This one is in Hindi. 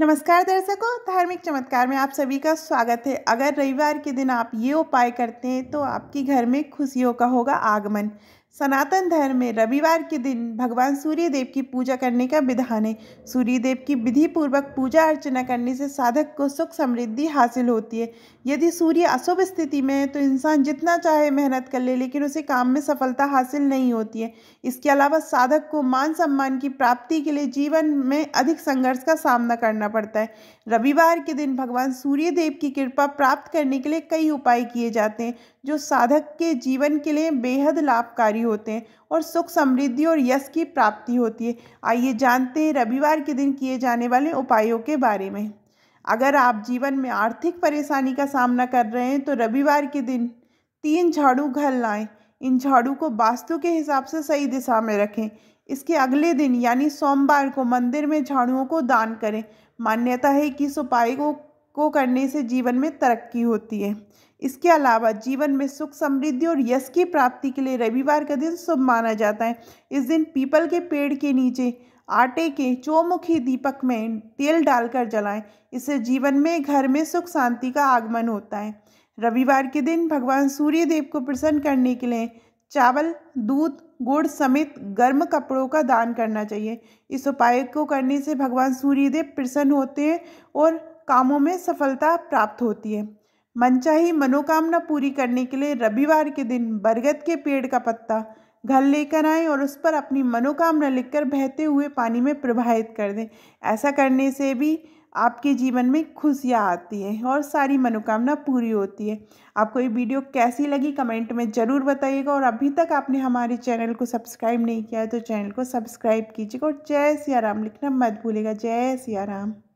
नमस्कार दर्शकों धार्मिक चमत्कार में आप सभी का स्वागत है अगर रविवार के दिन आप ये उपाय करते हैं तो आपके घर में खुशियों का होगा आगमन सनातन धर्म में रविवार के दिन भगवान सूर्य देव की पूजा करने का विधान है सूर्य देव की विधि पूर्वक पूजा अर्चना करने से साधक को सुख समृद्धि हासिल होती है यदि सूर्य अशुभ स्थिति में है तो इंसान जितना चाहे मेहनत कर ले लेकिन उसे काम में सफलता हासिल नहीं होती है इसके अलावा साधक को मान सम्मान की प्राप्ति के लिए जीवन में अधिक संघर्ष का सामना करना पड़ता है रविवार के दिन भगवान सूर्य देव की कृपा प्राप्त करने के लिए कई उपाय किए जाते हैं जो साधक के जीवन के लिए बेहद लाभकारी अधिकारी होते हैं और सुख समृद्धि और यश की प्राप्ति होती है आइए जानते हैं रविवार के दिन किए जाने वाले उपायों के बारे में अगर आप जीवन में आर्थिक परेशानी का सामना कर रहे हैं तो रविवार के दिन तीन झाड़ू घर लाएं इन झाड़ू को वास्तु के हिसाब से सही दिशा में रखें इसके अगले दिन यानी सोमवार को मंदिर में झाड़ुओं को दान करें मान्यता है कि इस उपाय को को करने से जीवन में तरक्की होती है इसके अलावा जीवन में सुख समृद्धि और यश की प्राप्ति के लिए रविवार का दिन शुभ माना जाता है इस दिन पीपल के पेड़ के नीचे आटे के चौमुखी दीपक में तेल डालकर जलाएं इससे जीवन में घर में सुख शांति का आगमन होता है रविवार के दिन भगवान सूर्य देव को प्रसन्न करने के लिए चावल दूध गुड़ समेत गर्म कपड़ों का दान करना चाहिए इस उपाय को करने से भगवान सूर्यदेव प्रसन्न होते हैं और कामों में सफलता प्राप्त होती है मनचाही मनोकामना पूरी करने के लिए रविवार के दिन बरगद के पेड़ का पत्ता घर लेकर आए और उस पर अपनी मनोकामना लिखकर बहते हुए पानी में प्रवाहित कर दें ऐसा करने से भी आपके जीवन में खुशियाँ आती हैं और सारी मनोकामना पूरी होती है आपको ये वीडियो कैसी लगी कमेंट में ज़रूर बताइएगा और अभी तक आपने हमारे चैनल को सब्सक्राइब नहीं किया है तो चैनल को सब्सक्राइब कीजिएगा और जय सिया राम लिखना मत भूलेगा जय सिया राम